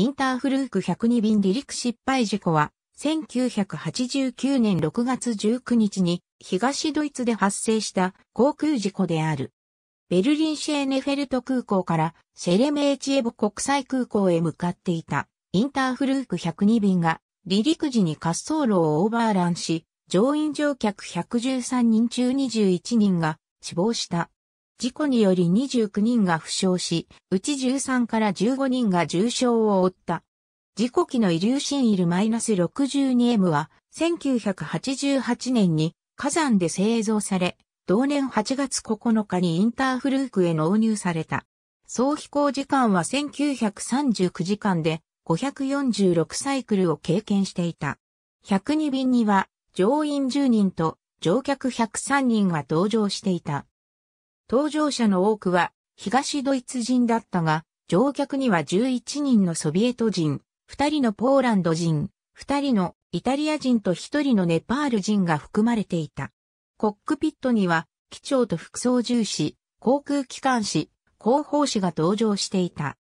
インターフルーク102便離陸失敗事故は、1989年6月19日に東ドイツで発生した航空事故である。ベルリンシェーネフェルト空港からシェレメーチエボ国際空港へ向かっていたインターフルーク102便が離陸時に滑走路をオーバーランし、乗員乗客113人中21人が死亡した。事故により29人が負傷し、うち13から15人が重傷を負った。事故機のイリューシンイル -62M は、1988年に火山で製造され、同年8月9日にインターフルークへ納入された。総飛行時間は1939時間で546サイクルを経験していた。102便には乗員10人と乗客103人が同乗していた。搭乗者の多くは東ドイツ人だったが、乗客には11人のソビエト人、2人のポーランド人、2人のイタリア人と1人のネパール人が含まれていた。コックピットには、機長と副操縦士、航空機関士、広報士が同乗していた。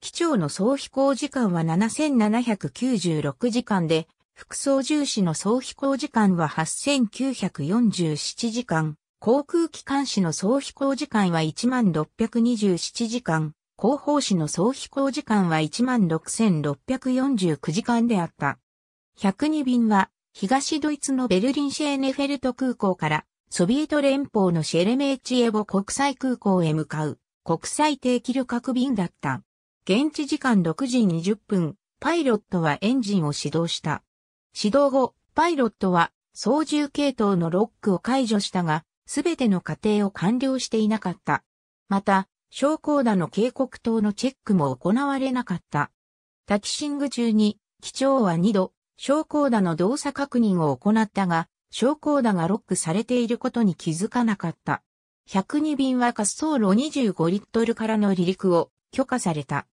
機長の総飛行時間は7796時間で、副操縦士の総飛行時間は8947時間。航空機関士の総飛行時間は1627時間、広報士の総飛行時間は16,649時間であった。102便は、東ドイツのベルリンシェーネフェルト空港から、ソビエト連邦のシェレメーチエボ国際空港へ向かう、国際定期旅客便だった。現地時間6時20分、パイロットはエンジンを始動した。始動後、パイロットは操縦系統のロックを解除したが、すべての過程を完了していなかった。また、昇降打の警告灯のチェックも行われなかった。タキシング中に、機長は2度、昇降打の動作確認を行ったが、昇降打がロックされていることに気づかなかった。102便は滑走路25リットルからの離陸を許可された。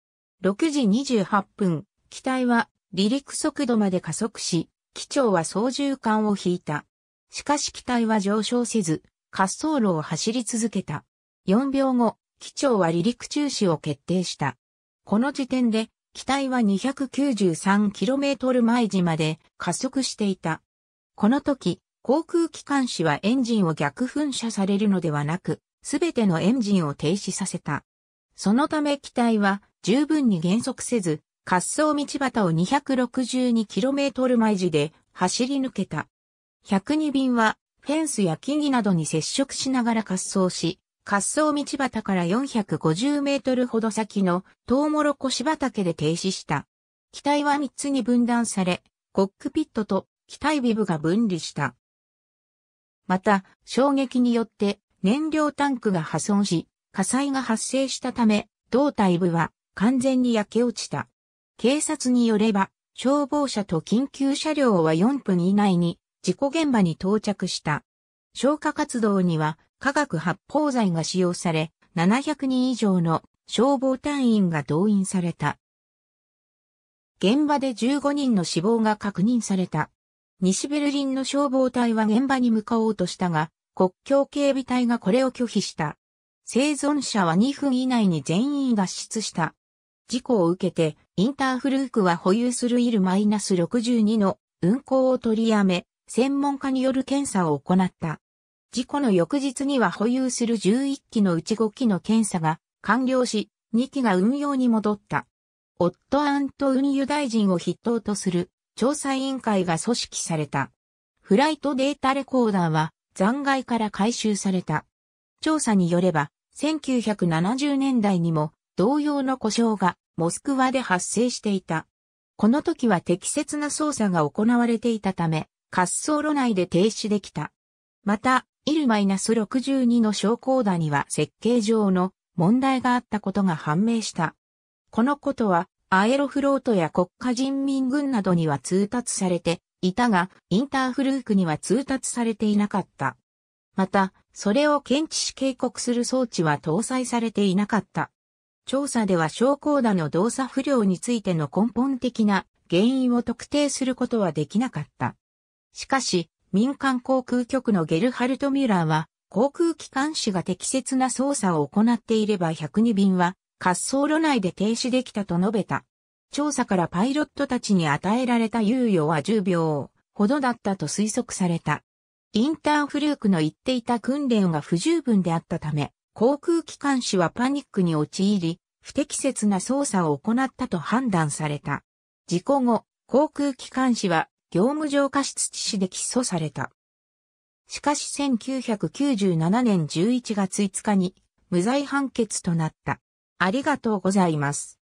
6時28分、機体は離陸速度まで加速し、機長は操縦桿を引いた。しかし機体は上昇せず、滑走路を走り続けた。4秒後、機長は離陸中止を決定した。この時点で、機体は 293km 毎時まで加速していた。この時、航空機関士はエンジンを逆噴射されるのではなく、すべてのエンジンを停止させた。そのため機体は十分に減速せず、滑走道端を 262km 毎時で走り抜けた。102便はフェンスや木々などに接触しながら滑走し、滑走道端から450メートルほど先のトウモロコシ畑で停止した。機体は3つに分断され、コックピットと機体ビブが分離した。また、衝撃によって燃料タンクが破損し、火災が発生したため、胴体部は完全に焼け落ちた。警察によれば、消防車と緊急車両は4分以内に事故現場に到着した。消火活動には化学発泡剤が使用され、700人以上の消防隊員が動員された。現場で15人の死亡が確認された。西ベルリンの消防隊は現場に向かおうとしたが、国境警備隊がこれを拒否した。生存者は2分以内に全員脱出した。事故を受けて、インターフルークは保有するイル -62 の運行を取りやめ、専門家による検査を行った。事故の翌日には保有する11機のうち5機の検査が完了し、2機が運用に戻った。オット・アント運輸大臣を筆頭とする調査委員会が組織された。フライトデータレコーダーは残骸から回収された。調査によれば、1970年代にも同様の故障がモスクワで発生していた。この時は適切な操作が行われていたため、滑走路内で停止できた。また、イル -62 の昇降には設計上の問題があったことが判明した。このことは、アエロフロートや国家人民軍などには通達されていたが、インターフルークには通達されていなかった。また、それを検知し警告する装置は搭載されていなかった。調査では昇降打の動作不良についての根本的な原因を特定することはできなかった。しかし、民間航空局のゲルハルト・ミュラーは、航空機関士が適切な操作を行っていれば102便は滑走路内で停止できたと述べた。調査からパイロットたちに与えられた猶予は10秒ほどだったと推測された。インターフルークの言っていた訓練が不十分であったため、航空機関士はパニックに陥り、不適切な操作を行ったと判断された。事故後、航空機関士は業務上過失致死で起訴された。しかし1997年11月5日に無罪判決となった。ありがとうございます。